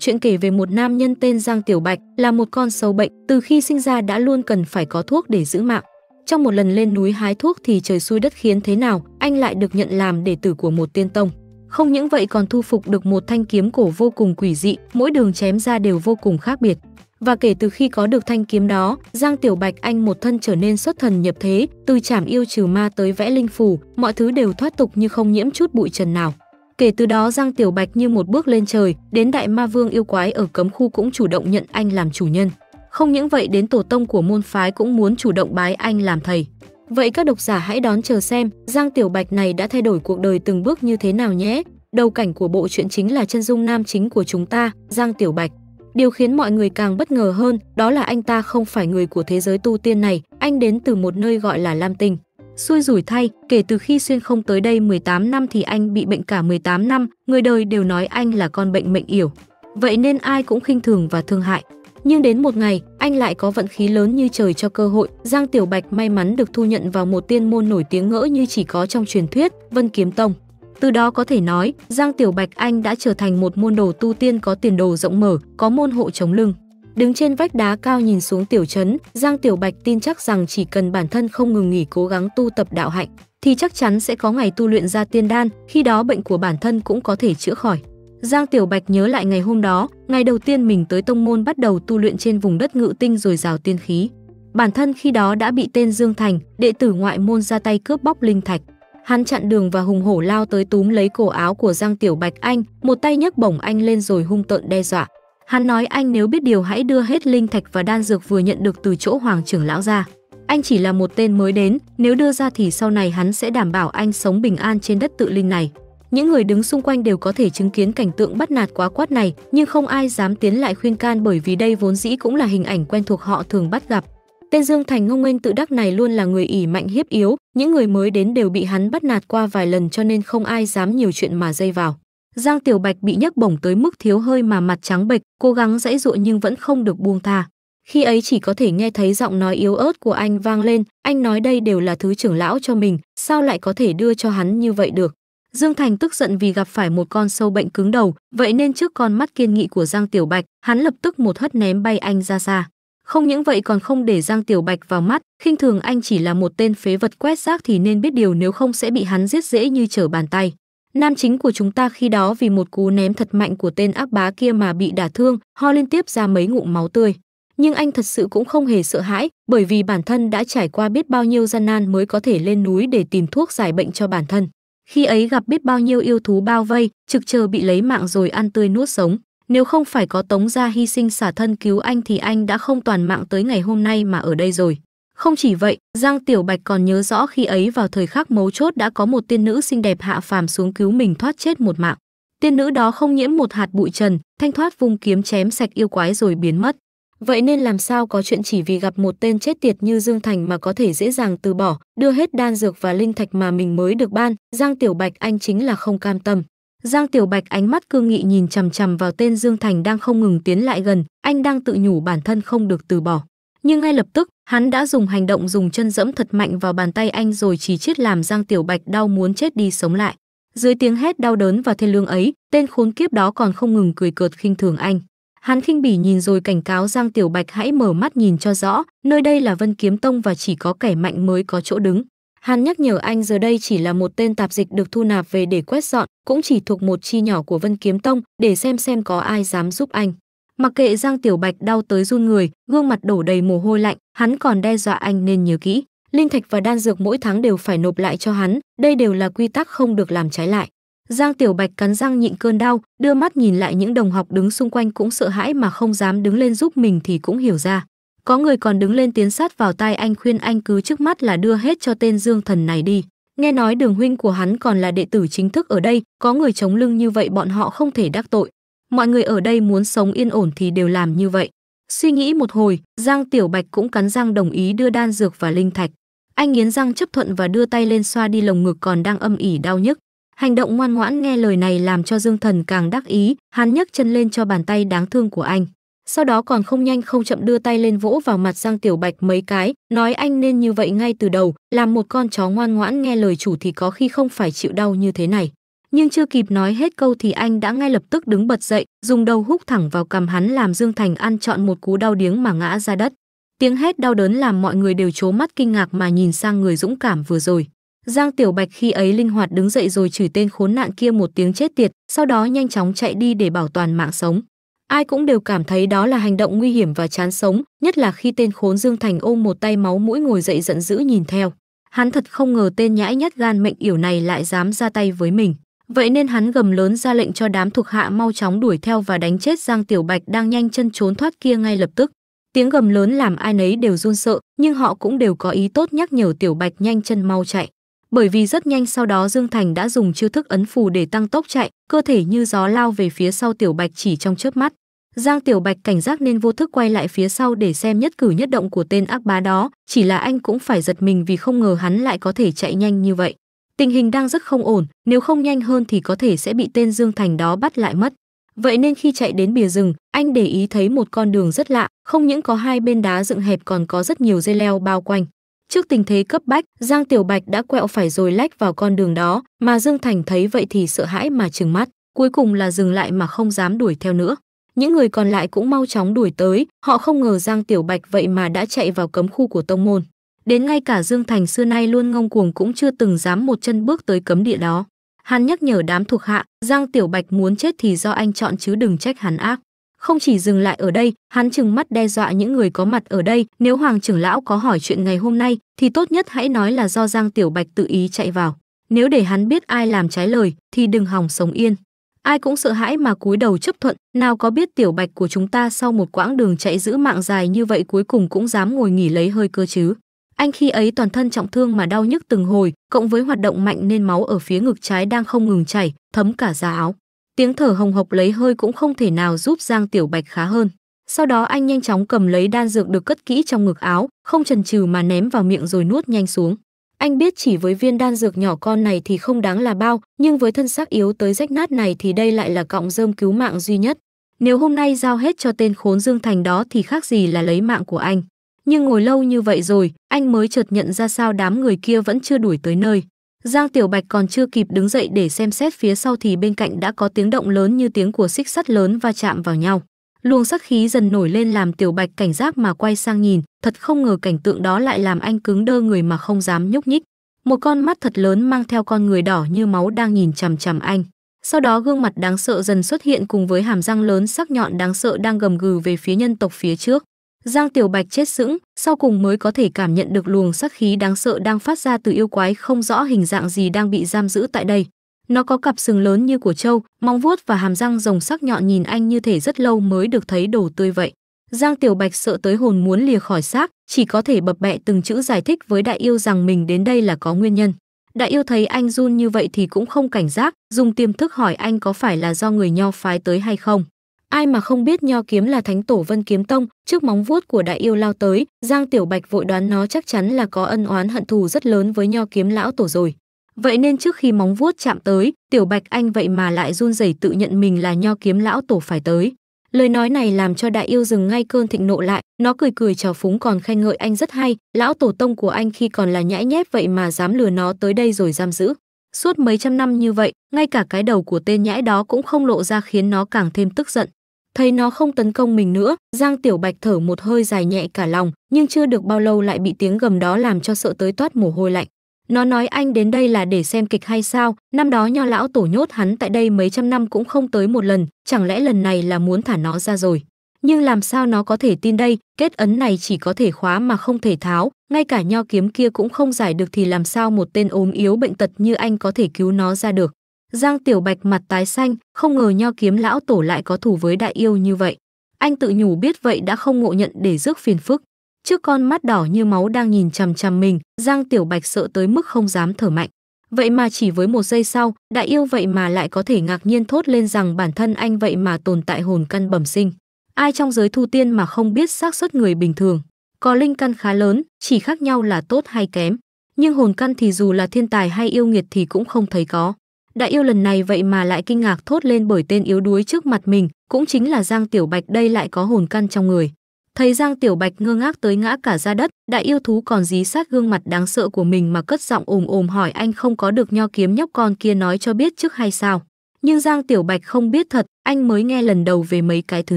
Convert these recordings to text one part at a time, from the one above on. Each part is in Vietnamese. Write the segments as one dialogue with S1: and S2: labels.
S1: Chuyện kể về một nam nhân tên Giang Tiểu Bạch là một con sâu bệnh, từ khi sinh ra đã luôn cần phải có thuốc để giữ mạng. Trong một lần lên núi hái thuốc thì trời xui đất khiến thế nào, anh lại được nhận làm đệ tử của một tiên tông. Không những vậy còn thu phục được một thanh kiếm cổ vô cùng quỷ dị, mỗi đường chém ra đều vô cùng khác biệt. Và kể từ khi có được thanh kiếm đó, Giang Tiểu Bạch anh một thân trở nên xuất thần nhập thế, từ chảm yêu trừ ma tới vẽ linh phù, mọi thứ đều thoát tục như không nhiễm chút bụi trần nào. Kể từ đó Giang Tiểu Bạch như một bước lên trời, đến đại ma vương yêu quái ở cấm khu cũng chủ động nhận anh làm chủ nhân. Không những vậy đến tổ tông của môn phái cũng muốn chủ động bái anh làm thầy. Vậy các độc giả hãy đón chờ xem Giang Tiểu Bạch này đã thay đổi cuộc đời từng bước như thế nào nhé. Đầu cảnh của bộ truyện chính là chân dung nam chính của chúng ta, Giang Tiểu Bạch. Điều khiến mọi người càng bất ngờ hơn đó là anh ta không phải người của thế giới tu tiên này, anh đến từ một nơi gọi là Lam Tinh. Xui rủi thay, kể từ khi Xuyên không tới đây 18 năm thì anh bị bệnh cả 18 năm, người đời đều nói anh là con bệnh mệnh yểu. Vậy nên ai cũng khinh thường và thương hại. Nhưng đến một ngày, anh lại có vận khí lớn như trời cho cơ hội, Giang Tiểu Bạch may mắn được thu nhận vào một tiên môn nổi tiếng ngỡ như chỉ có trong truyền thuyết, Vân Kiếm Tông. Từ đó có thể nói, Giang Tiểu Bạch Anh đã trở thành một môn đồ tu tiên có tiền đồ rộng mở, có môn hộ chống lưng. Đứng trên vách đá cao nhìn xuống tiểu trấn, Giang Tiểu Bạch tin chắc rằng chỉ cần bản thân không ngừng nghỉ cố gắng tu tập đạo hạnh, thì chắc chắn sẽ có ngày tu luyện ra tiên đan, khi đó bệnh của bản thân cũng có thể chữa khỏi. Giang Tiểu Bạch nhớ lại ngày hôm đó, ngày đầu tiên mình tới tông môn bắt đầu tu luyện trên vùng đất ngự tinh rồi rào tiên khí. Bản thân khi đó đã bị tên Dương Thành, đệ tử ngoại môn ra tay cướp bóc linh thạch. Hắn chặn đường và hùng hổ lao tới túm lấy cổ áo của Giang Tiểu Bạch Anh, một tay nhấc bổng anh lên rồi hung tợn đe dọa. Hắn nói anh nếu biết điều hãy đưa hết linh thạch và đan dược vừa nhận được từ chỗ hoàng trưởng lão ra. Anh chỉ là một tên mới đến, nếu đưa ra thì sau này hắn sẽ đảm bảo anh sống bình an trên đất tự linh này. Những người đứng xung quanh đều có thể chứng kiến cảnh tượng bắt nạt quá quát này, nhưng không ai dám tiến lại khuyên can bởi vì đây vốn dĩ cũng là hình ảnh quen thuộc họ thường bắt gặp. Tên Dương Thành ngông nghênh tự đắc này luôn là người ỉ mạnh hiếp yếu, những người mới đến đều bị hắn bắt nạt qua vài lần cho nên không ai dám nhiều chuyện mà dây vào. Giang Tiểu Bạch bị nhấc bổng tới mức thiếu hơi mà mặt trắng bệch, cố gắng dãy dụa nhưng vẫn không được buông tha. Khi ấy chỉ có thể nghe thấy giọng nói yếu ớt của anh vang lên, anh nói đây đều là thứ trưởng lão cho mình, sao lại có thể đưa cho hắn như vậy được. Dương Thành tức giận vì gặp phải một con sâu bệnh cứng đầu, vậy nên trước con mắt kiên nghị của Giang Tiểu Bạch, hắn lập tức một hất ném bay anh ra xa. Không những vậy còn không để Giang Tiểu Bạch vào mắt, khinh thường anh chỉ là một tên phế vật quét rác thì nên biết điều nếu không sẽ bị hắn giết dễ như trở bàn tay. Nam chính của chúng ta khi đó vì một cú ném thật mạnh của tên ác bá kia mà bị đả thương, ho liên tiếp ra mấy ngụm máu tươi. Nhưng anh thật sự cũng không hề sợ hãi, bởi vì bản thân đã trải qua biết bao nhiêu gian nan mới có thể lên núi để tìm thuốc giải bệnh cho bản thân. Khi ấy gặp biết bao nhiêu yêu thú bao vây, trực chờ bị lấy mạng rồi ăn tươi nuốt sống. Nếu không phải có Tống Gia hy sinh xả thân cứu anh thì anh đã không toàn mạng tới ngày hôm nay mà ở đây rồi. Không chỉ vậy, Giang Tiểu Bạch còn nhớ rõ khi ấy vào thời khắc mấu chốt đã có một tiên nữ xinh đẹp hạ phàm xuống cứu mình thoát chết một mạng. Tiên nữ đó không nhiễm một hạt bụi trần, thanh thoát vung kiếm chém sạch yêu quái rồi biến mất. Vậy nên làm sao có chuyện chỉ vì gặp một tên chết tiệt như Dương Thành mà có thể dễ dàng từ bỏ, đưa hết đan dược và linh thạch mà mình mới được ban, Giang Tiểu Bạch anh chính là không cam tâm. Giang Tiểu Bạch ánh mắt cương nghị nhìn chằm chằm vào tên Dương Thành đang không ngừng tiến lại gần, anh đang tự nhủ bản thân không được từ bỏ. Nhưng ngay lập tức, Hắn đã dùng hành động dùng chân dẫm thật mạnh vào bàn tay anh rồi chỉ chết làm Giang Tiểu Bạch đau muốn chết đi sống lại. Dưới tiếng hét đau đớn và thiên lương ấy, tên khốn kiếp đó còn không ngừng cười cợt khinh thường anh. Hắn khinh bỉ nhìn rồi cảnh cáo Giang Tiểu Bạch hãy mở mắt nhìn cho rõ, nơi đây là Vân Kiếm Tông và chỉ có kẻ mạnh mới có chỗ đứng. Hắn nhắc nhở anh giờ đây chỉ là một tên tạp dịch được thu nạp về để quét dọn, cũng chỉ thuộc một chi nhỏ của Vân Kiếm Tông để xem xem có ai dám giúp anh. Mặc kệ Giang Tiểu Bạch đau tới run người, gương mặt đổ đầy mồ hôi lạnh, hắn còn đe dọa anh nên nhớ kỹ, linh thạch và đan dược mỗi tháng đều phải nộp lại cho hắn, đây đều là quy tắc không được làm trái lại. Giang Tiểu Bạch cắn răng nhịn cơn đau, đưa mắt nhìn lại những đồng học đứng xung quanh cũng sợ hãi mà không dám đứng lên giúp mình thì cũng hiểu ra. Có người còn đứng lên tiến sát vào tai anh khuyên anh cứ trước mắt là đưa hết cho tên Dương Thần này đi. Nghe nói đường huynh của hắn còn là đệ tử chính thức ở đây, có người chống lưng như vậy bọn họ không thể đắc tội mọi người ở đây muốn sống yên ổn thì đều làm như vậy. Suy nghĩ một hồi, Giang Tiểu Bạch cũng cắn răng đồng ý đưa đan dược và linh thạch. Anh nghiến răng chấp thuận và đưa tay lên xoa đi lồng ngực còn đang âm ỉ đau nhức. Hành động ngoan ngoãn nghe lời này làm cho Dương Thần càng đắc ý, hắn nhấc chân lên cho bàn tay đáng thương của anh. Sau đó còn không nhanh không chậm đưa tay lên vỗ vào mặt Giang Tiểu Bạch mấy cái, nói anh nên như vậy ngay từ đầu, làm một con chó ngoan ngoãn nghe lời chủ thì có khi không phải chịu đau như thế này nhưng chưa kịp nói hết câu thì anh đã ngay lập tức đứng bật dậy, dùng đầu húc thẳng vào cằm hắn làm Dương Thành ăn trọn một cú đau điếng mà ngã ra đất. Tiếng hét đau đớn làm mọi người đều trố mắt kinh ngạc mà nhìn sang người dũng cảm vừa rồi. Giang Tiểu Bạch khi ấy linh hoạt đứng dậy rồi chửi tên khốn nạn kia một tiếng chết tiệt, sau đó nhanh chóng chạy đi để bảo toàn mạng sống. Ai cũng đều cảm thấy đó là hành động nguy hiểm và chán sống, nhất là khi tên khốn Dương Thành ôm một tay máu mũi ngồi dậy giận dữ nhìn theo. Hắn thật không ngờ tên nhãi nhất gan mệnh yểu này lại dám ra tay với mình. Vậy nên hắn gầm lớn ra lệnh cho đám thuộc hạ mau chóng đuổi theo và đánh chết Giang Tiểu Bạch đang nhanh chân trốn thoát kia ngay lập tức. Tiếng gầm lớn làm ai nấy đều run sợ, nhưng họ cũng đều có ý tốt nhắc nhở Tiểu Bạch nhanh chân mau chạy. Bởi vì rất nhanh sau đó Dương Thành đã dùng chiêu thức ấn phù để tăng tốc chạy, cơ thể như gió lao về phía sau Tiểu Bạch chỉ trong chớp mắt. Giang Tiểu Bạch cảnh giác nên vô thức quay lại phía sau để xem nhất cử nhất động của tên ác bá đó, chỉ là anh cũng phải giật mình vì không ngờ hắn lại có thể chạy nhanh như vậy tình hình đang rất không ổn nếu không nhanh hơn thì có thể sẽ bị tên dương thành đó bắt lại mất vậy nên khi chạy đến bìa rừng anh để ý thấy một con đường rất lạ không những có hai bên đá dựng hẹp còn có rất nhiều dây leo bao quanh trước tình thế cấp bách giang tiểu bạch đã quẹo phải rồi lách vào con đường đó mà dương thành thấy vậy thì sợ hãi mà trừng mắt cuối cùng là dừng lại mà không dám đuổi theo nữa những người còn lại cũng mau chóng đuổi tới họ không ngờ giang tiểu bạch vậy mà đã chạy vào cấm khu của tông môn Đến ngay cả Dương Thành xưa nay luôn ngông cuồng cũng chưa từng dám một chân bước tới cấm địa đó. Hắn nhắc nhở đám thuộc hạ, Giang Tiểu Bạch muốn chết thì do anh chọn chứ đừng trách hắn ác. Không chỉ dừng lại ở đây, hắn chừng mắt đe dọa những người có mặt ở đây, nếu Hoàng trưởng lão có hỏi chuyện ngày hôm nay thì tốt nhất hãy nói là do Giang Tiểu Bạch tự ý chạy vào. Nếu để hắn biết ai làm trái lời thì đừng hòng sống yên. Ai cũng sợ hãi mà cúi đầu chấp thuận, nào có biết Tiểu Bạch của chúng ta sau một quãng đường chạy giữ mạng dài như vậy cuối cùng cũng dám ngồi nghỉ lấy hơi cơ chứ. Anh khi ấy toàn thân trọng thương mà đau nhức từng hồi, cộng với hoạt động mạnh nên máu ở phía ngực trái đang không ngừng chảy, thấm cả giá áo. Tiếng thở hồng hộc lấy hơi cũng không thể nào giúp Giang Tiểu Bạch khá hơn. Sau đó anh nhanh chóng cầm lấy đan dược được cất kỹ trong ngực áo, không chần chừ mà ném vào miệng rồi nuốt nhanh xuống. Anh biết chỉ với viên đan dược nhỏ con này thì không đáng là bao, nhưng với thân xác yếu tới rách nát này thì đây lại là cọng rơm cứu mạng duy nhất. Nếu hôm nay giao hết cho tên khốn Dương Thành đó thì khác gì là lấy mạng của anh nhưng ngồi lâu như vậy rồi, anh mới chợt nhận ra sao đám người kia vẫn chưa đuổi tới nơi. Giang Tiểu Bạch còn chưa kịp đứng dậy để xem xét phía sau thì bên cạnh đã có tiếng động lớn như tiếng của xích sắt lớn va và chạm vào nhau. Luồng sắc khí dần nổi lên làm Tiểu Bạch cảnh giác mà quay sang nhìn, thật không ngờ cảnh tượng đó lại làm anh cứng đơ người mà không dám nhúc nhích. Một con mắt thật lớn mang theo con người đỏ như máu đang nhìn chằm chằm anh. Sau đó gương mặt đáng sợ dần xuất hiện cùng với hàm răng lớn sắc nhọn đáng sợ đang gầm gừ về phía nhân tộc phía trước. Giang Tiểu Bạch chết sững, sau cùng mới có thể cảm nhận được luồng sắc khí đáng sợ đang phát ra từ yêu quái không rõ hình dạng gì đang bị giam giữ tại đây. Nó có cặp sừng lớn như của trâu, móng vuốt và hàm răng rồng sắc nhọn nhìn anh như thể rất lâu mới được thấy đồ tươi vậy. Giang Tiểu Bạch sợ tới hồn muốn lìa khỏi xác, chỉ có thể bập bẹ từng chữ giải thích với đại yêu rằng mình đến đây là có nguyên nhân. Đại yêu thấy anh run như vậy thì cũng không cảnh giác, dùng tiềm thức hỏi anh có phải là do người nho phái tới hay không. Ai mà không biết nho kiếm là thánh tổ Vân Kiếm Tông, trước móng vuốt của đại yêu lao tới, Giang Tiểu Bạch vội đoán nó chắc chắn là có ân oán hận thù rất lớn với nho kiếm lão tổ rồi. Vậy nên trước khi móng vuốt chạm tới, Tiểu Bạch Anh vậy mà lại run rẩy tự nhận mình là nho kiếm lão tổ phải tới. Lời nói này làm cho đại yêu dừng ngay cơn thịnh nộ lại, nó cười cười trào phúng còn khen ngợi anh rất hay, lão tổ tông của anh khi còn là nhãi nhép vậy mà dám lừa nó tới đây rồi giam giữ. Suốt mấy trăm năm như vậy, ngay cả cái đầu của tên nhãi đó cũng không lộ ra khiến nó càng thêm tức giận. Thấy nó không tấn công mình nữa, Giang Tiểu Bạch thở một hơi dài nhẹ cả lòng, nhưng chưa được bao lâu lại bị tiếng gầm đó làm cho sợ tới toát mồ hôi lạnh. Nó nói anh đến đây là để xem kịch hay sao, năm đó nho lão tổ nhốt hắn tại đây mấy trăm năm cũng không tới một lần, chẳng lẽ lần này là muốn thả nó ra rồi. Nhưng làm sao nó có thể tin đây, kết ấn này chỉ có thể khóa mà không thể tháo, ngay cả nho kiếm kia cũng không giải được thì làm sao một tên ốm yếu bệnh tật như anh có thể cứu nó ra được. Giang Tiểu Bạch mặt tái xanh, không ngờ nho kiếm lão tổ lại có thù với đại yêu như vậy. Anh tự nhủ biết vậy đã không ngộ nhận để rước phiền phức. Trước con mắt đỏ như máu đang nhìn chằm chằm mình, Giang Tiểu Bạch sợ tới mức không dám thở mạnh. Vậy mà chỉ với một giây sau, đại yêu vậy mà lại có thể ngạc nhiên thốt lên rằng bản thân anh vậy mà tồn tại hồn căn bẩm sinh. Ai trong giới thu tiên mà không biết xác suất người bình thường. Có linh căn khá lớn, chỉ khác nhau là tốt hay kém. Nhưng hồn căn thì dù là thiên tài hay yêu nghiệt thì cũng không thấy có. Đại yêu lần này vậy mà lại kinh ngạc thốt lên bởi tên yếu đuối trước mặt mình, cũng chính là Giang Tiểu Bạch đây lại có hồn căn trong người. Thấy Giang Tiểu Bạch ngơ ngác tới ngã cả ra đất, đại yêu thú còn dí sát gương mặt đáng sợ của mình mà cất giọng ồm ồm hỏi anh không có được nho kiếm nhóc con kia nói cho biết trước hay sao. Nhưng Giang Tiểu Bạch không biết thật, anh mới nghe lần đầu về mấy cái thứ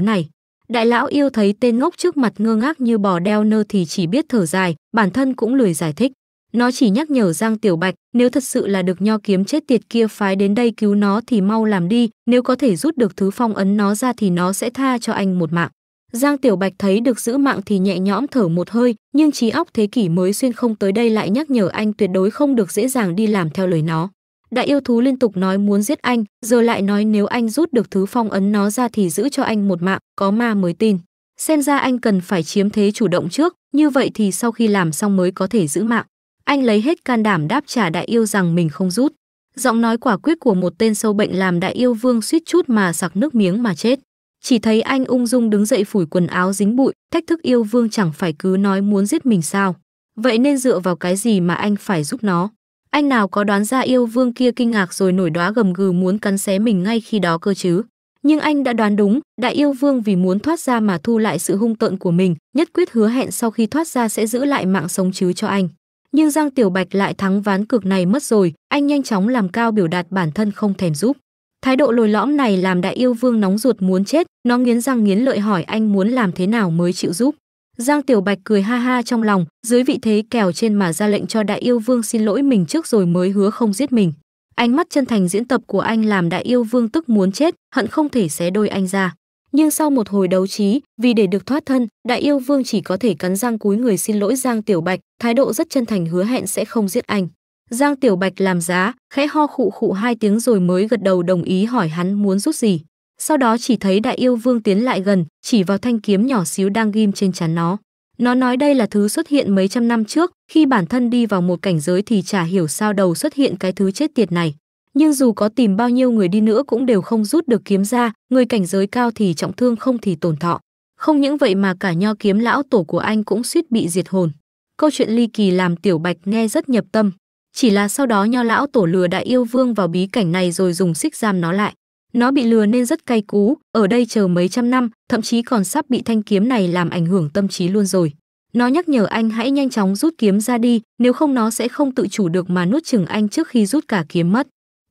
S1: này. Đại lão yêu thấy tên ngốc trước mặt ngơ ngác như bò đeo nơ thì chỉ biết thở dài, bản thân cũng lười giải thích. Nó chỉ nhắc nhở Giang Tiểu Bạch, nếu thật sự là được nho kiếm chết tiệt kia phái đến đây cứu nó thì mau làm đi, nếu có thể rút được thứ phong ấn nó ra thì nó sẽ tha cho anh một mạng. Giang Tiểu Bạch thấy được giữ mạng thì nhẹ nhõm thở một hơi, nhưng trí óc thế kỷ mới xuyên không tới đây lại nhắc nhở anh tuyệt đối không được dễ dàng đi làm theo lời nó. Đại yêu thú liên tục nói muốn giết anh, giờ lại nói nếu anh rút được thứ phong ấn nó ra thì giữ cho anh một mạng, có ma mới tin. Xem ra anh cần phải chiếm thế chủ động trước, như vậy thì sau khi làm xong mới có thể giữ mạng. Anh lấy hết can đảm đáp trả đại yêu rằng mình không rút. Giọng nói quả quyết của một tên sâu bệnh làm đại yêu vương suýt chút mà sặc nước miếng mà chết. Chỉ thấy anh ung dung đứng dậy phủi quần áo dính bụi, thách thức yêu vương chẳng phải cứ nói muốn giết mình sao. Vậy nên dựa vào cái gì mà anh phải giúp nó? Anh nào có đoán ra yêu vương kia kinh ngạc rồi nổi đóa gầm gừ muốn cắn xé mình ngay khi đó cơ chứ? Nhưng anh đã đoán đúng, đại yêu vương vì muốn thoát ra mà thu lại sự hung tợn của mình, nhất quyết hứa hẹn sau khi thoát ra sẽ giữ lại mạng sống chứ cho anh nhưng Giang Tiểu Bạch lại thắng ván cược này mất rồi, anh nhanh chóng làm cao biểu đạt bản thân không thèm giúp. Thái độ lồi lõm này làm đại yêu vương nóng ruột muốn chết, nó nghiến răng nghiến lợi hỏi anh muốn làm thế nào mới chịu giúp. Giang Tiểu Bạch cười ha ha trong lòng, dưới vị thế kèo trên mà ra lệnh cho đại yêu vương xin lỗi mình trước rồi mới hứa không giết mình. Ánh mắt chân thành diễn tập của anh làm đại yêu vương tức muốn chết, hận không thể xé đôi anh ra nhưng sau một hồi đấu trí vì để được thoát thân đại yêu vương chỉ có thể cắn răng cúi người xin lỗi giang tiểu bạch thái độ rất chân thành hứa hẹn sẽ không giết anh giang tiểu bạch làm giá khẽ ho khụ khụ hai tiếng rồi mới gật đầu đồng ý hỏi hắn muốn rút gì sau đó chỉ thấy đại yêu vương tiến lại gần chỉ vào thanh kiếm nhỏ xíu đang ghim trên chắn nó nó nói đây là thứ xuất hiện mấy trăm năm trước khi bản thân đi vào một cảnh giới thì chả hiểu sao đầu xuất hiện cái thứ chết tiệt này nhưng dù có tìm bao nhiêu người đi nữa cũng đều không rút được kiếm ra, người cảnh giới cao thì trọng thương không thì tổn thọ. Không những vậy mà cả nho kiếm lão tổ của anh cũng suýt bị diệt hồn. Câu chuyện ly kỳ làm Tiểu Bạch nghe rất nhập tâm. Chỉ là sau đó nho lão tổ lừa đại yêu vương vào bí cảnh này rồi dùng xích giam nó lại. Nó bị lừa nên rất cay cú, ở đây chờ mấy trăm năm, thậm chí còn sắp bị thanh kiếm này làm ảnh hưởng tâm trí luôn rồi. Nó nhắc nhở anh hãy nhanh chóng rút kiếm ra đi, nếu không nó sẽ không tự chủ được mà nuốt chừng anh trước khi rút cả kiếm mất.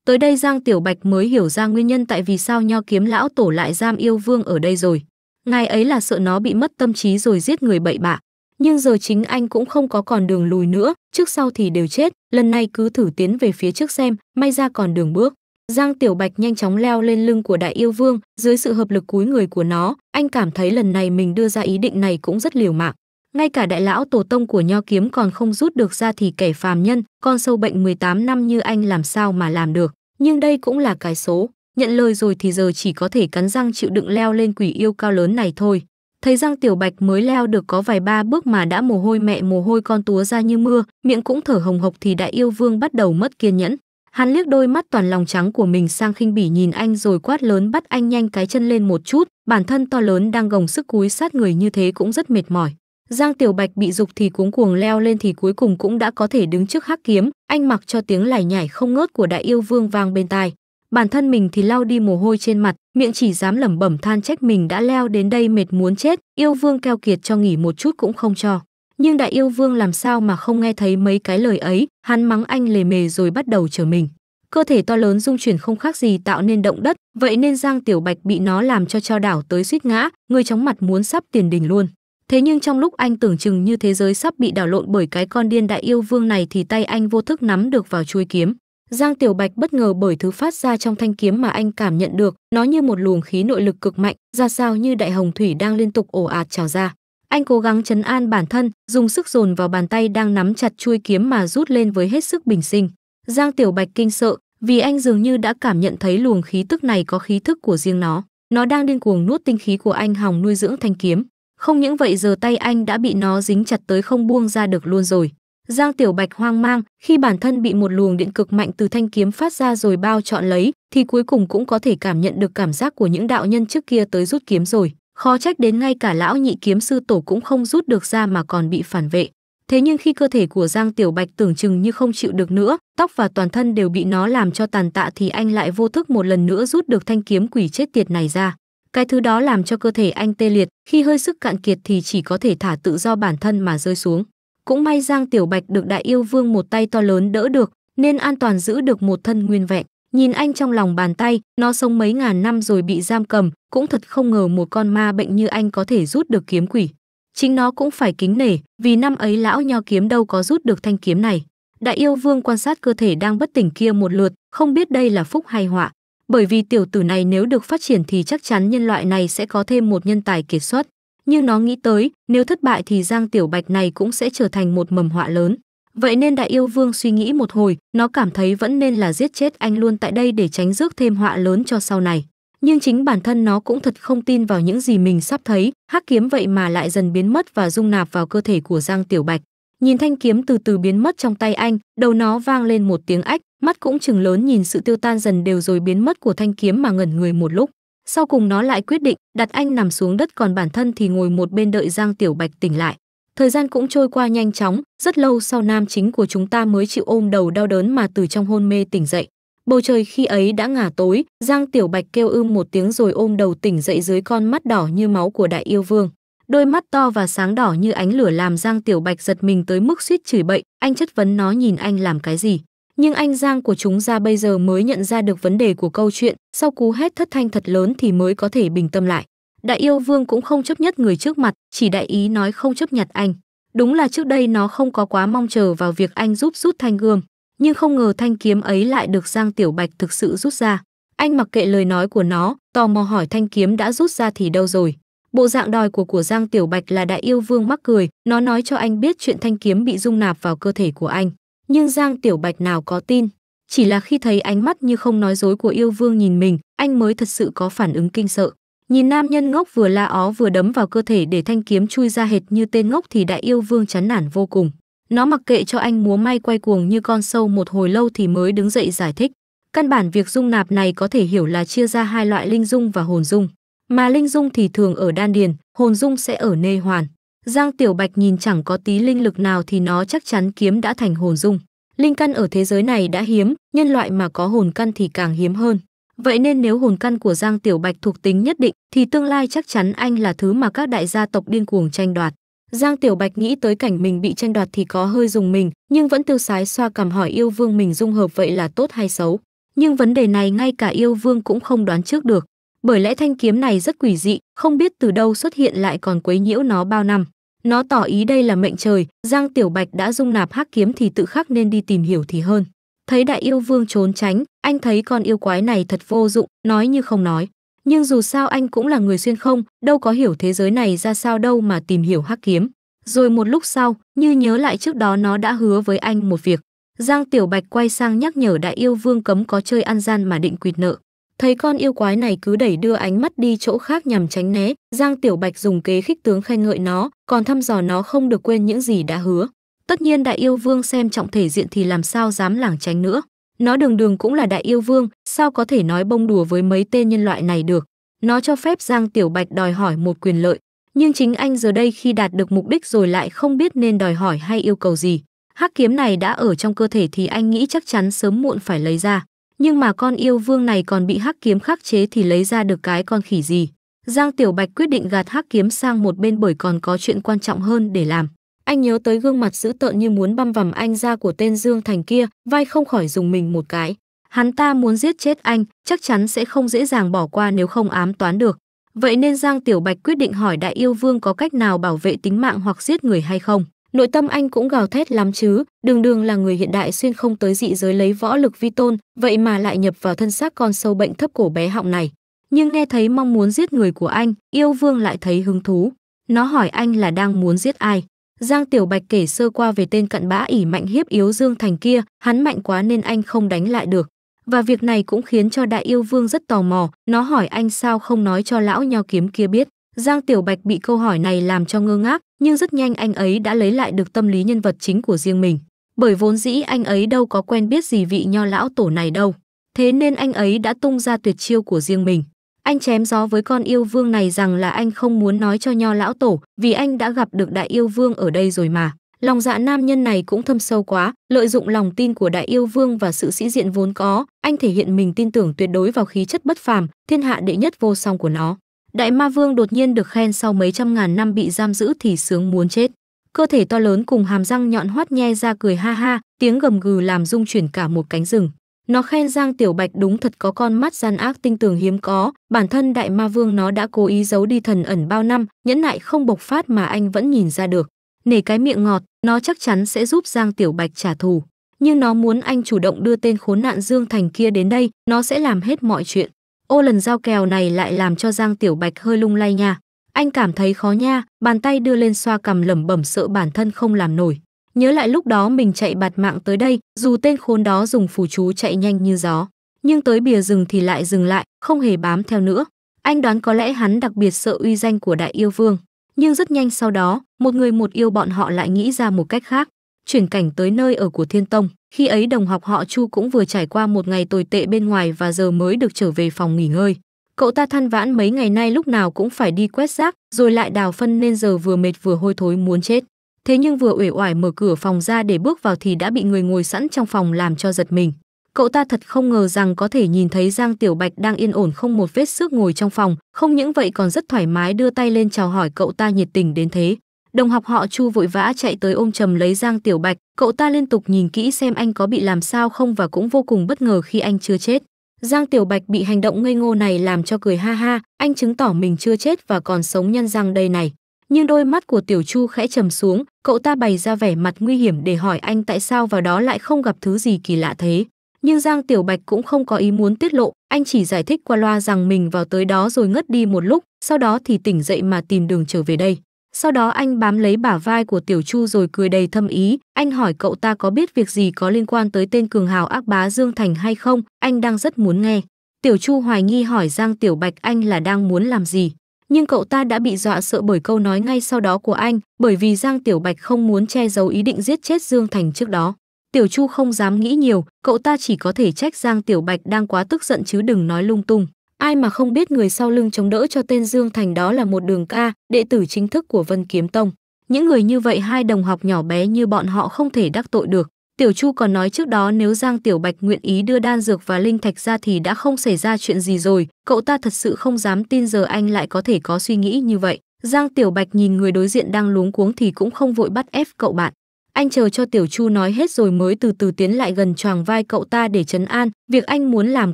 S1: Tới đây Giang Tiểu Bạch mới hiểu ra nguyên nhân tại vì sao Nho Kiếm lão tổ lại giam yêu vương ở đây rồi. Ngài ấy là sợ nó bị mất tâm trí rồi giết người bậy bạ, nhưng giờ chính anh cũng không có còn đường lùi nữa, trước sau thì đều chết, lần này cứ thử tiến về phía trước xem, may ra còn đường bước. Giang Tiểu Bạch nhanh chóng leo lên lưng của Đại Yêu Vương, dưới sự hợp lực cúi người của nó, anh cảm thấy lần này mình đưa ra ý định này cũng rất liều mạng ngay cả đại lão tổ tông của nho kiếm còn không rút được ra thì kẻ phàm nhân, con sâu bệnh 18 năm như anh làm sao mà làm được. Nhưng đây cũng là cái số, nhận lời rồi thì giờ chỉ có thể cắn răng chịu đựng leo lên quỷ yêu cao lớn này thôi. Thấy răng tiểu bạch mới leo được có vài ba bước mà đã mồ hôi mẹ mồ hôi con túa ra như mưa, miệng cũng thở hồng hộc thì đại yêu vương bắt đầu mất kiên nhẫn. Hắn liếc đôi mắt toàn lòng trắng của mình sang khinh bỉ nhìn anh rồi quát lớn bắt anh nhanh cái chân lên một chút, bản thân to lớn đang gồng sức cúi sát người như thế cũng rất mệt mỏi. Giang Tiểu Bạch bị dục thì cuống cuồng leo lên thì cuối cùng cũng đã có thể đứng trước hắc kiếm, anh mặc cho tiếng lải nhải không ngớt của đại yêu vương vang bên tai. Bản thân mình thì lau đi mồ hôi trên mặt, miệng chỉ dám lẩm bẩm than trách mình đã leo đến đây mệt muốn chết, yêu vương keo kiệt cho nghỉ một chút cũng không cho. Nhưng đại yêu vương làm sao mà không nghe thấy mấy cái lời ấy, hắn mắng anh lề mề rồi bắt đầu chở mình. Cơ thể to lớn dung chuyển không khác gì tạo nên động đất, vậy nên Giang Tiểu Bạch bị nó làm cho trao đảo tới suýt ngã, người chóng mặt muốn sắp tiền đình luôn thế nhưng trong lúc anh tưởng chừng như thế giới sắp bị đảo lộn bởi cái con điên đại yêu vương này thì tay anh vô thức nắm được vào chuôi kiếm giang tiểu bạch bất ngờ bởi thứ phát ra trong thanh kiếm mà anh cảm nhận được nó như một luồng khí nội lực cực mạnh ra sao như đại hồng thủy đang liên tục ồ ạt trào ra anh cố gắng chấn an bản thân dùng sức dồn vào bàn tay đang nắm chặt chuôi kiếm mà rút lên với hết sức bình sinh giang tiểu bạch kinh sợ vì anh dường như đã cảm nhận thấy luồng khí tức này có khí thức của riêng nó nó đang điên cuồng nuốt tinh khí của anh hòng nuôi dưỡng thanh kiếm không những vậy giờ tay anh đã bị nó dính chặt tới không buông ra được luôn rồi. Giang Tiểu Bạch hoang mang, khi bản thân bị một luồng điện cực mạnh từ thanh kiếm phát ra rồi bao trọn lấy, thì cuối cùng cũng có thể cảm nhận được cảm giác của những đạo nhân trước kia tới rút kiếm rồi. Khó trách đến ngay cả lão nhị kiếm sư tổ cũng không rút được ra mà còn bị phản vệ. Thế nhưng khi cơ thể của Giang Tiểu Bạch tưởng chừng như không chịu được nữa, tóc và toàn thân đều bị nó làm cho tàn tạ thì anh lại vô thức một lần nữa rút được thanh kiếm quỷ chết tiệt này ra. Cái thứ đó làm cho cơ thể anh tê liệt, khi hơi sức cạn kiệt thì chỉ có thể thả tự do bản thân mà rơi xuống. Cũng may Giang Tiểu Bạch được Đại Yêu Vương một tay to lớn đỡ được, nên an toàn giữ được một thân nguyên vẹn. Nhìn anh trong lòng bàn tay, nó sống mấy ngàn năm rồi bị giam cầm, cũng thật không ngờ một con ma bệnh như anh có thể rút được kiếm quỷ. Chính nó cũng phải kính nể, vì năm ấy lão nho kiếm đâu có rút được thanh kiếm này. Đại yêu vương quan sát cơ thể đang bất tỉnh kia một lượt, không biết đây là phúc hay họa, bởi vì tiểu tử này nếu được phát triển thì chắc chắn nhân loại này sẽ có thêm một nhân tài kiệt xuất. Như nó nghĩ tới, nếu thất bại thì Giang Tiểu Bạch này cũng sẽ trở thành một mầm họa lớn. Vậy nên Đại Yêu Vương suy nghĩ một hồi, nó cảm thấy vẫn nên là giết chết anh luôn tại đây để tránh rước thêm họa lớn cho sau này. Nhưng chính bản thân nó cũng thật không tin vào những gì mình sắp thấy, hắc kiếm vậy mà lại dần biến mất và dung nạp vào cơ thể của Giang Tiểu Bạch. Nhìn thanh kiếm từ từ biến mất trong tay anh, đầu nó vang lên một tiếng ách, mắt cũng chừng lớn nhìn sự tiêu tan dần đều rồi biến mất của thanh kiếm mà ngẩn người một lúc sau cùng nó lại quyết định đặt anh nằm xuống đất còn bản thân thì ngồi một bên đợi giang tiểu bạch tỉnh lại thời gian cũng trôi qua nhanh chóng rất lâu sau nam chính của chúng ta mới chịu ôm đầu đau đớn mà từ trong hôn mê tỉnh dậy bầu trời khi ấy đã ngả tối giang tiểu bạch kêu ưm một tiếng rồi ôm đầu tỉnh dậy dưới con mắt đỏ như máu của đại yêu vương đôi mắt to và sáng đỏ như ánh lửa làm giang tiểu bạch giật mình tới mức suýt chửi bậy anh chất vấn nó nhìn anh làm cái gì nhưng anh Giang của chúng ra bây giờ mới nhận ra được vấn đề của câu chuyện, sau cú hét thất thanh thật lớn thì mới có thể bình tâm lại. Đại yêu vương cũng không chấp nhất người trước mặt, chỉ đại ý nói không chấp nhận anh. Đúng là trước đây nó không có quá mong chờ vào việc anh giúp rút thanh gươm, nhưng không ngờ thanh kiếm ấy lại được Giang Tiểu Bạch thực sự rút ra. Anh mặc kệ lời nói của nó, tò mò hỏi thanh kiếm đã rút ra thì đâu rồi. Bộ dạng đòi của của Giang Tiểu Bạch là đại yêu vương mắc cười, nó nói cho anh biết chuyện thanh kiếm bị dung nạp vào cơ thể của anh nhưng Giang Tiểu Bạch nào có tin. Chỉ là khi thấy ánh mắt như không nói dối của yêu vương nhìn mình, anh mới thật sự có phản ứng kinh sợ. Nhìn nam nhân ngốc vừa la ó vừa đấm vào cơ thể để thanh kiếm chui ra hệt như tên ngốc thì đại yêu vương chán nản vô cùng. Nó mặc kệ cho anh múa may quay cuồng như con sâu một hồi lâu thì mới đứng dậy giải thích. Căn bản việc dung nạp này có thể hiểu là chia ra hai loại linh dung và hồn dung. Mà linh dung thì thường ở đan điền, hồn dung sẽ ở nê hoàn. Giang Tiểu Bạch nhìn chẳng có tí linh lực nào thì nó chắc chắn kiếm đã thành hồn dung linh căn ở thế giới này đã hiếm nhân loại mà có hồn căn thì càng hiếm hơn vậy nên nếu hồn căn của giang tiểu bạch thuộc tính nhất định thì tương lai chắc chắn anh là thứ mà các đại gia tộc điên cuồng tranh đoạt giang tiểu bạch nghĩ tới cảnh mình bị tranh đoạt thì có hơi dùng mình nhưng vẫn tiêu sái xoa cằm hỏi yêu vương mình dung hợp vậy là tốt hay xấu nhưng vấn đề này ngay cả yêu vương cũng không đoán trước được bởi lẽ thanh kiếm này rất quỷ dị không biết từ đâu xuất hiện lại còn quấy nhiễu nó bao năm nó tỏ ý đây là mệnh trời, Giang Tiểu Bạch đã dung nạp hắc kiếm thì tự khắc nên đi tìm hiểu thì hơn. Thấy đại yêu vương trốn tránh, anh thấy con yêu quái này thật vô dụng, nói như không nói. Nhưng dù sao anh cũng là người xuyên không, đâu có hiểu thế giới này ra sao đâu mà tìm hiểu hắc kiếm. Rồi một lúc sau, như nhớ lại trước đó nó đã hứa với anh một việc. Giang Tiểu Bạch quay sang nhắc nhở đại yêu vương cấm có chơi ăn gian mà định quỵt nợ. Thấy con yêu quái này cứ đẩy đưa ánh mắt đi chỗ khác nhằm tránh né, Giang Tiểu Bạch dùng kế khích tướng khen ngợi nó, còn thăm dò nó không được quên những gì đã hứa. Tất nhiên đại yêu vương xem trọng thể diện thì làm sao dám lảng tránh nữa. Nó đường đường cũng là đại yêu vương, sao có thể nói bông đùa với mấy tên nhân loại này được. Nó cho phép Giang Tiểu Bạch đòi hỏi một quyền lợi, nhưng chính anh giờ đây khi đạt được mục đích rồi lại không biết nên đòi hỏi hay yêu cầu gì. Hắc kiếm này đã ở trong cơ thể thì anh nghĩ chắc chắn sớm muộn phải lấy ra nhưng mà con yêu vương này còn bị hắc kiếm khắc chế thì lấy ra được cái con khỉ gì. Giang Tiểu Bạch quyết định gạt hắc kiếm sang một bên bởi còn có chuyện quan trọng hơn để làm. Anh nhớ tới gương mặt dữ tợn như muốn băm vằm anh ra của tên Dương Thành kia, vai không khỏi dùng mình một cái. Hắn ta muốn giết chết anh, chắc chắn sẽ không dễ dàng bỏ qua nếu không ám toán được. Vậy nên Giang Tiểu Bạch quyết định hỏi Đại Yêu Vương có cách nào bảo vệ tính mạng hoặc giết người hay không nội tâm anh cũng gào thét lắm chứ đường đường là người hiện đại xuyên không tới dị giới lấy võ lực vi tôn vậy mà lại nhập vào thân xác con sâu bệnh thấp cổ bé họng này nhưng nghe thấy mong muốn giết người của anh yêu vương lại thấy hứng thú nó hỏi anh là đang muốn giết ai giang tiểu bạch kể sơ qua về tên cận bã ỉ mạnh hiếp yếu dương thành kia hắn mạnh quá nên anh không đánh lại được và việc này cũng khiến cho đại yêu vương rất tò mò nó hỏi anh sao không nói cho lão nho kiếm kia biết Giang Tiểu Bạch bị câu hỏi này làm cho ngơ ngác, nhưng rất nhanh anh ấy đã lấy lại được tâm lý nhân vật chính của riêng mình. Bởi vốn dĩ anh ấy đâu có quen biết gì vị nho lão tổ này đâu. Thế nên anh ấy đã tung ra tuyệt chiêu của riêng mình. Anh chém gió với con yêu vương này rằng là anh không muốn nói cho nho lão tổ vì anh đã gặp được đại yêu vương ở đây rồi mà. Lòng dạ nam nhân này cũng thâm sâu quá, lợi dụng lòng tin của đại yêu vương và sự sĩ diện vốn có, anh thể hiện mình tin tưởng tuyệt đối vào khí chất bất phàm, thiên hạ đệ nhất vô song của nó. Đại ma vương đột nhiên được khen sau mấy trăm ngàn năm bị giam giữ thì sướng muốn chết. Cơ thể to lớn cùng hàm răng nhọn hoắt nhe ra cười ha ha, tiếng gầm gừ làm rung chuyển cả một cánh rừng. Nó khen Giang Tiểu Bạch đúng thật có con mắt gian ác tinh tường hiếm có, bản thân đại ma vương nó đã cố ý giấu đi thần ẩn bao năm, nhẫn nại không bộc phát mà anh vẫn nhìn ra được. Nể cái miệng ngọt, nó chắc chắn sẽ giúp Giang Tiểu Bạch trả thù. Nhưng nó muốn anh chủ động đưa tên khốn nạn Dương Thành kia đến đây, nó sẽ làm hết mọi chuyện. Ô lần giao kèo này lại làm cho Giang Tiểu Bạch hơi lung lay nha. Anh cảm thấy khó nha, bàn tay đưa lên xoa cầm lẩm bẩm sợ bản thân không làm nổi. Nhớ lại lúc đó mình chạy bạt mạng tới đây, dù tên khốn đó dùng phù chú chạy nhanh như gió. Nhưng tới bìa rừng thì lại dừng lại, không hề bám theo nữa. Anh đoán có lẽ hắn đặc biệt sợ uy danh của đại yêu vương. Nhưng rất nhanh sau đó, một người một yêu bọn họ lại nghĩ ra một cách khác chuyển cảnh tới nơi ở của Thiên Tông. Khi ấy đồng học họ Chu cũng vừa trải qua một ngày tồi tệ bên ngoài và giờ mới được trở về phòng nghỉ ngơi. Cậu ta than vãn mấy ngày nay lúc nào cũng phải đi quét rác, rồi lại đào phân nên giờ vừa mệt vừa hôi thối muốn chết. Thế nhưng vừa uể oải mở cửa phòng ra để bước vào thì đã bị người ngồi sẵn trong phòng làm cho giật mình. Cậu ta thật không ngờ rằng có thể nhìn thấy Giang Tiểu Bạch đang yên ổn không một vết xước ngồi trong phòng, không những vậy còn rất thoải mái đưa tay lên chào hỏi cậu ta nhiệt tình đến thế. Đồng học họ Chu vội vã chạy tới ôm trầm lấy Giang Tiểu Bạch, cậu ta liên tục nhìn kỹ xem anh có bị làm sao không và cũng vô cùng bất ngờ khi anh chưa chết. Giang Tiểu Bạch bị hành động ngây ngô này làm cho cười ha ha, anh chứng tỏ mình chưa chết và còn sống nhân răng đây này. Nhưng đôi mắt của Tiểu Chu khẽ trầm xuống, cậu ta bày ra vẻ mặt nguy hiểm để hỏi anh tại sao vào đó lại không gặp thứ gì kỳ lạ thế. Nhưng Giang Tiểu Bạch cũng không có ý muốn tiết lộ, anh chỉ giải thích qua loa rằng mình vào tới đó rồi ngất đi một lúc, sau đó thì tỉnh dậy mà tìm đường trở về đây. Sau đó anh bám lấy bả vai của Tiểu Chu rồi cười đầy thâm ý, anh hỏi cậu ta có biết việc gì có liên quan tới tên cường hào ác bá Dương Thành hay không, anh đang rất muốn nghe. Tiểu Chu hoài nghi hỏi Giang Tiểu Bạch anh là đang muốn làm gì, nhưng cậu ta đã bị dọa sợ bởi câu nói ngay sau đó của anh, bởi vì Giang Tiểu Bạch không muốn che giấu ý định giết chết Dương Thành trước đó. Tiểu Chu không dám nghĩ nhiều, cậu ta chỉ có thể trách Giang Tiểu Bạch đang quá tức giận chứ đừng nói lung tung. Ai mà không biết người sau lưng chống đỡ cho tên Dương Thành đó là một đường ca, đệ tử chính thức của Vân Kiếm Tông. Những người như vậy hai đồng học nhỏ bé như bọn họ không thể đắc tội được. Tiểu Chu còn nói trước đó nếu Giang Tiểu Bạch nguyện ý đưa đan dược và linh thạch ra thì đã không xảy ra chuyện gì rồi, cậu ta thật sự không dám tin giờ anh lại có thể có suy nghĩ như vậy. Giang Tiểu Bạch nhìn người đối diện đang luống cuống thì cũng không vội bắt ép cậu bạn, anh chờ cho tiểu chu nói hết rồi mới từ từ tiến lại gần choàng vai cậu ta để chấn an việc anh muốn làm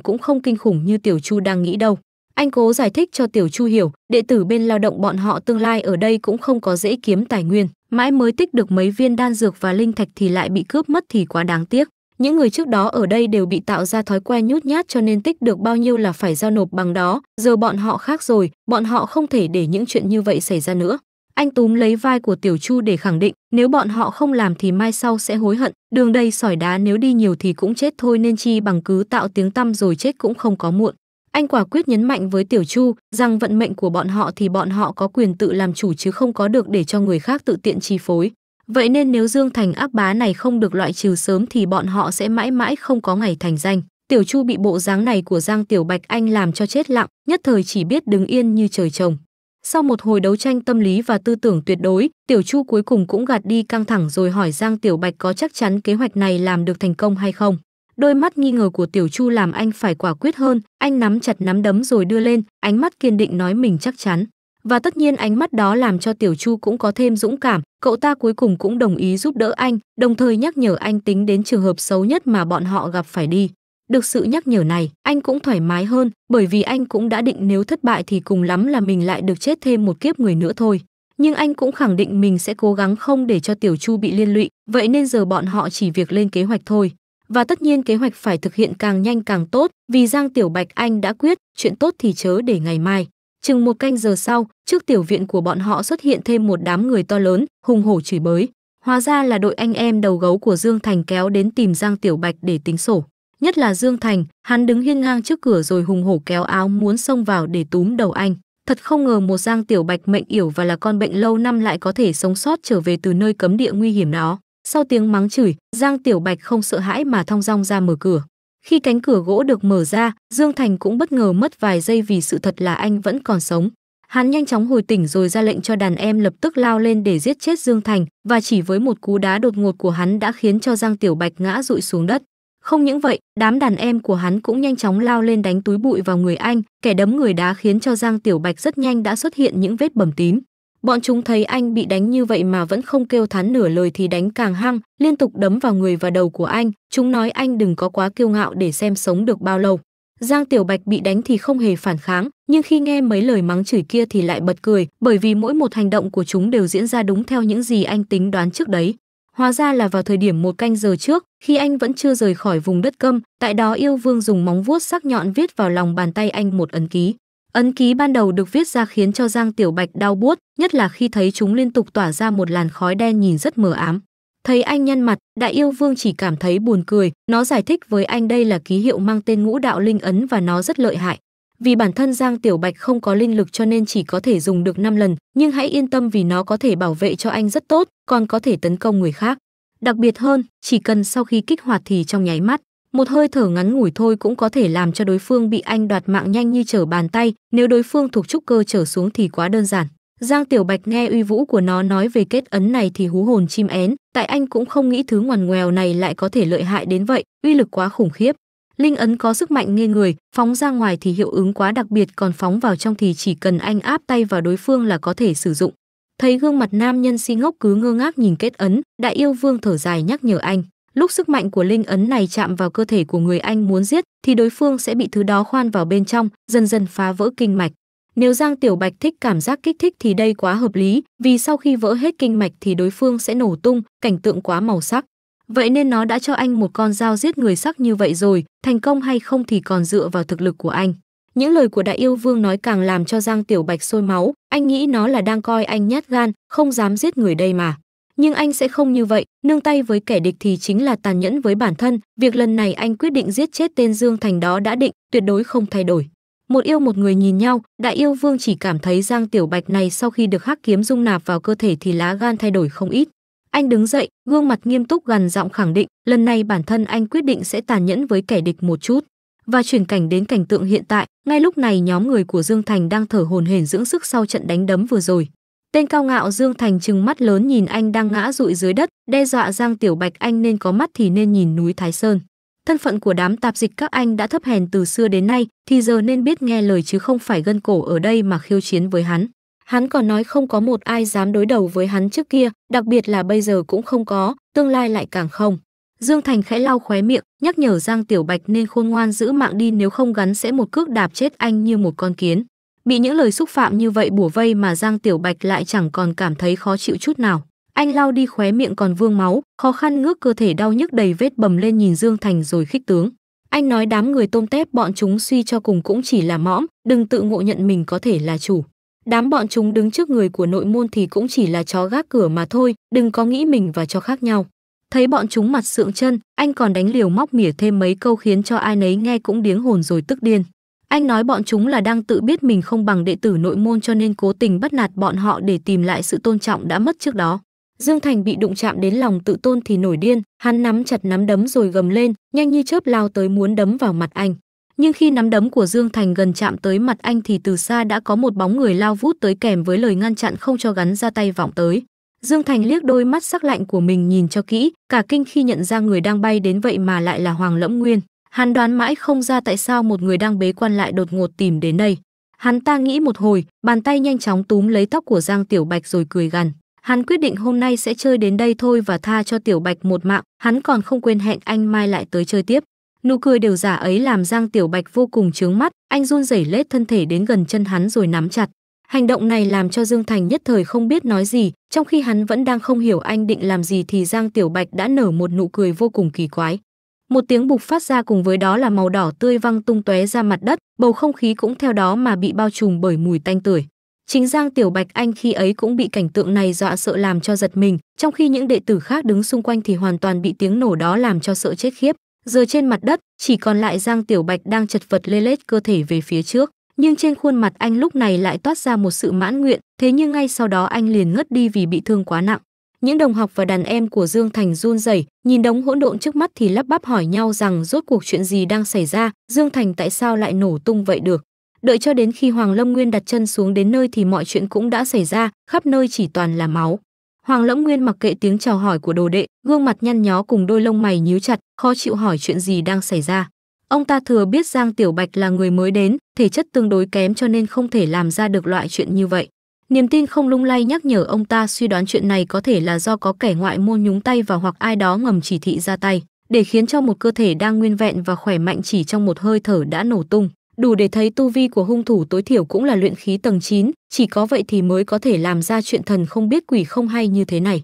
S1: cũng không kinh khủng như tiểu chu đang nghĩ đâu anh cố giải thích cho tiểu chu hiểu đệ tử bên lao động bọn họ tương lai ở đây cũng không có dễ kiếm tài nguyên mãi mới tích được mấy viên đan dược và linh thạch thì lại bị cướp mất thì quá đáng tiếc những người trước đó ở đây đều bị tạo ra thói quen nhút nhát cho nên tích được bao nhiêu là phải giao nộp bằng đó giờ bọn họ khác rồi bọn họ không thể để những chuyện như vậy xảy ra nữa anh túm lấy vai của Tiểu Chu để khẳng định, nếu bọn họ không làm thì mai sau sẽ hối hận, đường đây sỏi đá nếu đi nhiều thì cũng chết thôi nên chi bằng cứ tạo tiếng tăm rồi chết cũng không có muộn. Anh quả quyết nhấn mạnh với Tiểu Chu rằng vận mệnh của bọn họ thì bọn họ có quyền tự làm chủ chứ không có được để cho người khác tự tiện chi phối. Vậy nên nếu Dương Thành ác bá này không được loại trừ sớm thì bọn họ sẽ mãi mãi không có ngày thành danh. Tiểu Chu bị bộ dáng này của Giang Tiểu Bạch Anh làm cho chết lặng, nhất thời chỉ biết đứng yên như trời trồng. Sau một hồi đấu tranh tâm lý và tư tưởng tuyệt đối, Tiểu Chu cuối cùng cũng gạt đi căng thẳng rồi hỏi Giang Tiểu Bạch có chắc chắn kế hoạch này làm được thành công hay không. Đôi mắt nghi ngờ của Tiểu Chu làm anh phải quả quyết hơn, anh nắm chặt nắm đấm rồi đưa lên, ánh mắt kiên định nói mình chắc chắn. Và tất nhiên ánh mắt đó làm cho Tiểu Chu cũng có thêm dũng cảm, cậu ta cuối cùng cũng đồng ý giúp đỡ anh, đồng thời nhắc nhở anh tính đến trường hợp xấu nhất mà bọn họ gặp phải đi. Được sự nhắc nhở này, anh cũng thoải mái hơn, bởi vì anh cũng đã định nếu thất bại thì cùng lắm là mình lại được chết thêm một kiếp người nữa thôi. Nhưng anh cũng khẳng định mình sẽ cố gắng không để cho Tiểu Chu bị liên lụy, vậy nên giờ bọn họ chỉ việc lên kế hoạch thôi. Và tất nhiên kế hoạch phải thực hiện càng nhanh càng tốt, vì Giang Tiểu Bạch anh đã quyết, chuyện tốt thì chớ để ngày mai. Chừng một canh giờ sau, trước tiểu viện của bọn họ xuất hiện thêm một đám người to lớn, hùng hổ chửi bới. Hóa ra là đội anh em đầu gấu của Dương Thành kéo đến tìm Giang Tiểu Bạch để tính sổ nhất là dương thành hắn đứng hiên ngang trước cửa rồi hùng hổ kéo áo muốn xông vào để túm đầu anh thật không ngờ một giang tiểu bạch mệnh yểu và là con bệnh lâu năm lại có thể sống sót trở về từ nơi cấm địa nguy hiểm đó sau tiếng mắng chửi giang tiểu bạch không sợ hãi mà thong dong ra mở cửa khi cánh cửa gỗ được mở ra dương thành cũng bất ngờ mất vài giây vì sự thật là anh vẫn còn sống hắn nhanh chóng hồi tỉnh rồi ra lệnh cho đàn em lập tức lao lên để giết chết dương thành và chỉ với một cú đá đột ngột của hắn đã khiến cho giang tiểu bạch ngã rụi xuống đất không những vậy, đám đàn em của hắn cũng nhanh chóng lao lên đánh túi bụi vào người anh, kẻ đấm người đá khiến cho Giang Tiểu Bạch rất nhanh đã xuất hiện những vết bầm tím. Bọn chúng thấy anh bị đánh như vậy mà vẫn không kêu thán nửa lời thì đánh càng hăng, liên tục đấm vào người và đầu của anh, chúng nói anh đừng có quá kiêu ngạo để xem sống được bao lâu. Giang Tiểu Bạch bị đánh thì không hề phản kháng, nhưng khi nghe mấy lời mắng chửi kia thì lại bật cười, bởi vì mỗi một hành động của chúng đều diễn ra đúng theo những gì anh tính đoán trước đấy. Hóa ra là vào thời điểm một canh giờ trước, khi anh vẫn chưa rời khỏi vùng đất câm, tại đó yêu vương dùng móng vuốt sắc nhọn viết vào lòng bàn tay anh một ấn ký. Ấn ký ban đầu được viết ra khiến cho Giang Tiểu Bạch đau buốt, nhất là khi thấy chúng liên tục tỏa ra một làn khói đen nhìn rất mờ ám. Thấy anh nhăn mặt, Đại yêu vương chỉ cảm thấy buồn cười, nó giải thích với anh đây là ký hiệu mang tên ngũ đạo linh ấn và nó rất lợi hại vì bản thân Giang Tiểu Bạch không có linh lực cho nên chỉ có thể dùng được 5 lần, nhưng hãy yên tâm vì nó có thể bảo vệ cho anh rất tốt, còn có thể tấn công người khác. Đặc biệt hơn, chỉ cần sau khi kích hoạt thì trong nháy mắt, một hơi thở ngắn ngủi thôi cũng có thể làm cho đối phương bị anh đoạt mạng nhanh như trở bàn tay, nếu đối phương thuộc trúc cơ trở xuống thì quá đơn giản. Giang Tiểu Bạch nghe uy vũ của nó nói về kết ấn này thì hú hồn chim én, tại anh cũng không nghĩ thứ ngoằn ngoèo này lại có thể lợi hại đến vậy, uy lực quá khủng khiếp linh ấn có sức mạnh nghe người phóng ra ngoài thì hiệu ứng quá đặc biệt còn phóng vào trong thì chỉ cần anh áp tay vào đối phương là có thể sử dụng thấy gương mặt nam nhân si ngốc cứ ngơ ngác nhìn kết ấn đại yêu vương thở dài nhắc nhở anh lúc sức mạnh của linh ấn này chạm vào cơ thể của người anh muốn giết thì đối phương sẽ bị thứ đó khoan vào bên trong dần dần phá vỡ kinh mạch nếu giang tiểu bạch thích cảm giác kích thích thì đây quá hợp lý vì sau khi vỡ hết kinh mạch thì đối phương sẽ nổ tung cảnh tượng quá màu sắc Vậy nên nó đã cho anh một con dao giết người sắc như vậy rồi, thành công hay không thì còn dựa vào thực lực của anh. Những lời của đại yêu vương nói càng làm cho Giang Tiểu Bạch sôi máu, anh nghĩ nó là đang coi anh nhát gan, không dám giết người đây mà. Nhưng anh sẽ không như vậy, nương tay với kẻ địch thì chính là tàn nhẫn với bản thân, việc lần này anh quyết định giết chết tên Dương Thành đó đã định, tuyệt đối không thay đổi. Một yêu một người nhìn nhau, đại yêu vương chỉ cảm thấy Giang Tiểu Bạch này sau khi được hắc kiếm dung nạp vào cơ thể thì lá gan thay đổi không ít. Anh đứng dậy, gương mặt nghiêm túc gần giọng khẳng định, lần này bản thân anh quyết định sẽ tàn nhẫn với kẻ địch một chút. Và chuyển cảnh đến cảnh tượng hiện tại, ngay lúc này nhóm người của Dương Thành đang thở hồn hển dưỡng sức sau trận đánh đấm vừa rồi. Tên cao ngạo Dương Thành trừng mắt lớn nhìn anh đang ngã rụi dưới đất, đe dọa Giang Tiểu Bạch anh nên có mắt thì nên nhìn núi Thái Sơn. Thân phận của đám tạp dịch các anh đã thấp hèn từ xưa đến nay, thì giờ nên biết nghe lời chứ không phải gân cổ ở đây mà khiêu chiến với hắn. Hắn còn nói không có một ai dám đối đầu với hắn trước kia, đặc biệt là bây giờ cũng không có, tương lai lại càng không. Dương Thành khẽ lau khóe miệng, nhắc nhở Giang Tiểu Bạch nên khôn ngoan giữ mạng đi nếu không gắn sẽ một cước đạp chết anh như một con kiến. Bị những lời xúc phạm như vậy bùa vây mà Giang Tiểu Bạch lại chẳng còn cảm thấy khó chịu chút nào. Anh lau đi khóe miệng còn vương máu, khó khăn ngước cơ thể đau nhức đầy vết bầm lên nhìn Dương Thành rồi khích tướng. Anh nói đám người tôm tép bọn chúng suy cho cùng cũng chỉ là mõm, đừng tự ngộ nhận mình có thể là chủ. Đám bọn chúng đứng trước người của nội môn thì cũng chỉ là chó gác cửa mà thôi, đừng có nghĩ mình và chó khác nhau. Thấy bọn chúng mặt sượng chân, anh còn đánh liều móc mỉa thêm mấy câu khiến cho ai nấy nghe cũng điếng hồn rồi tức điên. Anh nói bọn chúng là đang tự biết mình không bằng đệ tử nội môn cho nên cố tình bắt nạt bọn họ để tìm lại sự tôn trọng đã mất trước đó. Dương Thành bị đụng chạm đến lòng tự tôn thì nổi điên, hắn nắm chặt nắm đấm rồi gầm lên, nhanh như chớp lao tới muốn đấm vào mặt anh nhưng khi nắm đấm của Dương Thành gần chạm tới mặt anh thì từ xa đã có một bóng người lao vút tới kèm với lời ngăn chặn không cho gắn ra tay vọng tới. Dương Thành liếc đôi mắt sắc lạnh của mình nhìn cho kỹ, cả kinh khi nhận ra người đang bay đến vậy mà lại là Hoàng Lẫm Nguyên. Hắn đoán mãi không ra tại sao một người đang bế quan lại đột ngột tìm đến đây. Hắn ta nghĩ một hồi, bàn tay nhanh chóng túm lấy tóc của Giang Tiểu Bạch rồi cười gằn. Hắn quyết định hôm nay sẽ chơi đến đây thôi và tha cho Tiểu Bạch một mạng, hắn còn không quên hẹn anh mai lại tới chơi tiếp. Nụ cười đều giả ấy làm Giang Tiểu Bạch vô cùng chướng mắt, anh run rẩy lết thân thể đến gần chân hắn rồi nắm chặt. Hành động này làm cho Dương Thành nhất thời không biết nói gì, trong khi hắn vẫn đang không hiểu anh định làm gì thì Giang Tiểu Bạch đã nở một nụ cười vô cùng kỳ quái. Một tiếng bục phát ra cùng với đó là màu đỏ tươi văng tung tóe ra mặt đất, bầu không khí cũng theo đó mà bị bao trùm bởi mùi tanh tưởi. Chính Giang Tiểu Bạch Anh khi ấy cũng bị cảnh tượng này dọa sợ làm cho giật mình, trong khi những đệ tử khác đứng xung quanh thì hoàn toàn bị tiếng nổ đó làm cho sợ chết khiếp. Giờ trên mặt đất, chỉ còn lại Giang Tiểu Bạch đang chật vật lê lết cơ thể về phía trước, nhưng trên khuôn mặt anh lúc này lại toát ra một sự mãn nguyện, thế nhưng ngay sau đó anh liền ngất đi vì bị thương quá nặng. Những đồng học và đàn em của Dương Thành run rẩy, nhìn đống hỗn độn trước mắt thì lắp bắp hỏi nhau rằng rốt cuộc chuyện gì đang xảy ra, Dương Thành tại sao lại nổ tung vậy được. Đợi cho đến khi Hoàng Lâm Nguyên đặt chân xuống đến nơi thì mọi chuyện cũng đã xảy ra, khắp nơi chỉ toàn là máu. Hoàng Lẫm Nguyên mặc kệ tiếng chào hỏi của đồ đệ, gương mặt nhăn nhó cùng đôi lông mày nhíu chặt, khó chịu hỏi chuyện gì đang xảy ra. Ông ta thừa biết Giang Tiểu Bạch là người mới đến, thể chất tương đối kém cho nên không thể làm ra được loại chuyện như vậy. Niềm tin không lung lay nhắc nhở ông ta suy đoán chuyện này có thể là do có kẻ ngoại môn nhúng tay vào hoặc ai đó ngầm chỉ thị ra tay, để khiến cho một cơ thể đang nguyên vẹn và khỏe mạnh chỉ trong một hơi thở đã nổ tung đủ để thấy tu vi của hung thủ tối thiểu cũng là luyện khí tầng 9, chỉ có vậy thì mới có thể làm ra chuyện thần không biết quỷ không hay như thế này.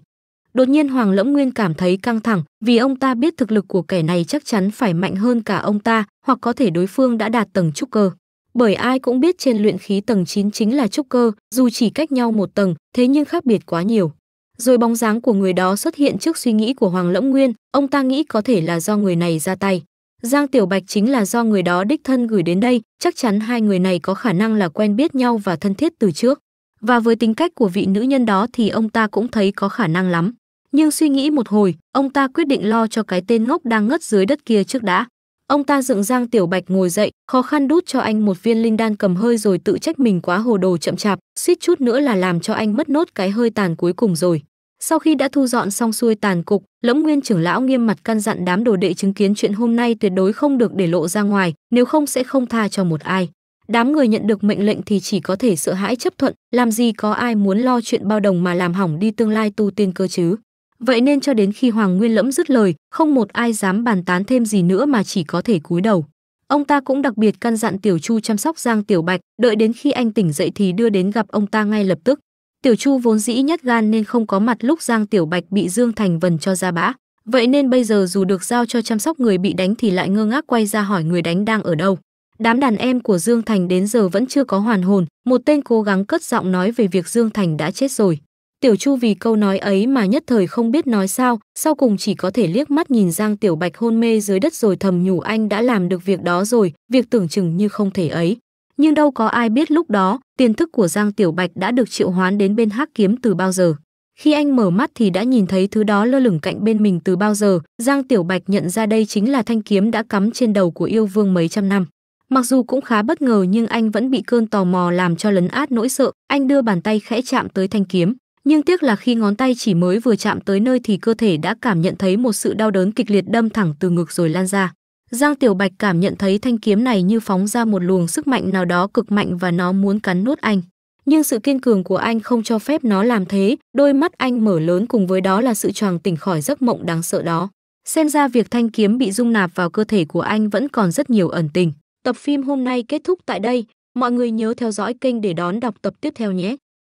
S1: Đột nhiên Hoàng Lẫm Nguyên cảm thấy căng thẳng, vì ông ta biết thực lực của kẻ này chắc chắn phải mạnh hơn cả ông ta, hoặc có thể đối phương đã đạt tầng trúc cơ. Bởi ai cũng biết trên luyện khí tầng 9 chính là trúc cơ, dù chỉ cách nhau một tầng, thế nhưng khác biệt quá nhiều. Rồi bóng dáng của người đó xuất hiện trước suy nghĩ của Hoàng Lẫm Nguyên, ông ta nghĩ có thể là do người này ra tay. Giang Tiểu Bạch chính là do người đó đích thân gửi đến đây, chắc chắn hai người này có khả năng là quen biết nhau và thân thiết từ trước. Và với tính cách của vị nữ nhân đó thì ông ta cũng thấy có khả năng lắm. Nhưng suy nghĩ một hồi, ông ta quyết định lo cho cái tên ngốc đang ngất dưới đất kia trước đã. Ông ta dựng Giang Tiểu Bạch ngồi dậy, khó khăn đút cho anh một viên linh đan cầm hơi rồi tự trách mình quá hồ đồ chậm chạp, suýt chút nữa là làm cho anh mất nốt cái hơi tàn cuối cùng rồi. Sau khi đã thu dọn xong xuôi tàn cục, Lẫm Nguyên trưởng lão nghiêm mặt căn dặn đám đồ đệ chứng kiến chuyện hôm nay tuyệt đối không được để lộ ra ngoài, nếu không sẽ không tha cho một ai. Đám người nhận được mệnh lệnh thì chỉ có thể sợ hãi chấp thuận, làm gì có ai muốn lo chuyện bao đồng mà làm hỏng đi tương lai tu tiên cơ chứ. Vậy nên cho đến khi Hoàng Nguyên Lẫm dứt lời, không một ai dám bàn tán thêm gì nữa mà chỉ có thể cúi đầu. Ông ta cũng đặc biệt căn dặn Tiểu Chu chăm sóc Giang Tiểu Bạch, đợi đến khi anh tỉnh dậy thì đưa đến gặp ông ta ngay lập tức. Tiểu Chu vốn dĩ nhát gan nên không có mặt lúc Giang Tiểu Bạch bị Dương Thành vần cho ra bã. Vậy nên bây giờ dù được giao cho chăm sóc người bị đánh thì lại ngơ ngác quay ra hỏi người đánh đang ở đâu. Đám đàn em của Dương Thành đến giờ vẫn chưa có hoàn hồn, một tên cố gắng cất giọng nói về việc Dương Thành đã chết rồi. Tiểu Chu vì câu nói ấy mà nhất thời không biết nói sao, sau cùng chỉ có thể liếc mắt nhìn Giang Tiểu Bạch hôn mê dưới đất rồi thầm nhủ anh đã làm được việc đó rồi, việc tưởng chừng như không thể ấy nhưng đâu có ai biết lúc đó tiền thức của Giang Tiểu Bạch đã được triệu hoán đến bên hắc kiếm từ bao giờ. Khi anh mở mắt thì đã nhìn thấy thứ đó lơ lửng cạnh bên mình từ bao giờ, Giang Tiểu Bạch nhận ra đây chính là thanh kiếm đã cắm trên đầu của yêu vương mấy trăm năm. Mặc dù cũng khá bất ngờ nhưng anh vẫn bị cơn tò mò làm cho lấn át nỗi sợ, anh đưa bàn tay khẽ chạm tới thanh kiếm. Nhưng tiếc là khi ngón tay chỉ mới vừa chạm tới nơi thì cơ thể đã cảm nhận thấy một sự đau đớn kịch liệt đâm thẳng từ ngực rồi lan ra. Giang Tiểu Bạch cảm nhận thấy thanh kiếm này như phóng ra một luồng sức mạnh nào đó cực mạnh và nó muốn cắn nuốt anh. Nhưng sự kiên cường của anh không cho phép nó làm thế, đôi mắt anh mở lớn cùng với đó là sự choàng tỉnh khỏi giấc mộng đáng sợ đó. Xem ra việc thanh kiếm bị dung nạp vào cơ thể của anh vẫn còn rất nhiều ẩn tình. Tập phim hôm nay kết thúc tại đây, mọi người nhớ theo dõi kênh để đón đọc tập tiếp theo nhé.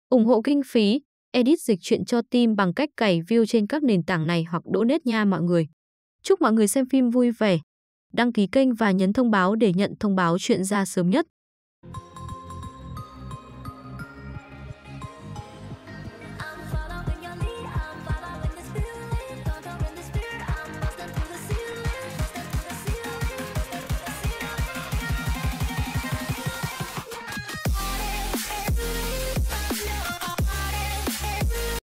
S1: ủng hộ kinh phí, edit dịch truyện cho team bằng cách cày view trên các nền tảng này hoặc đỗ nết nha mọi người. Chúc mọi người xem phim vui vẻ đăng ký kênh và nhấn thông báo để nhận thông báo chuyện ra sớm nhất.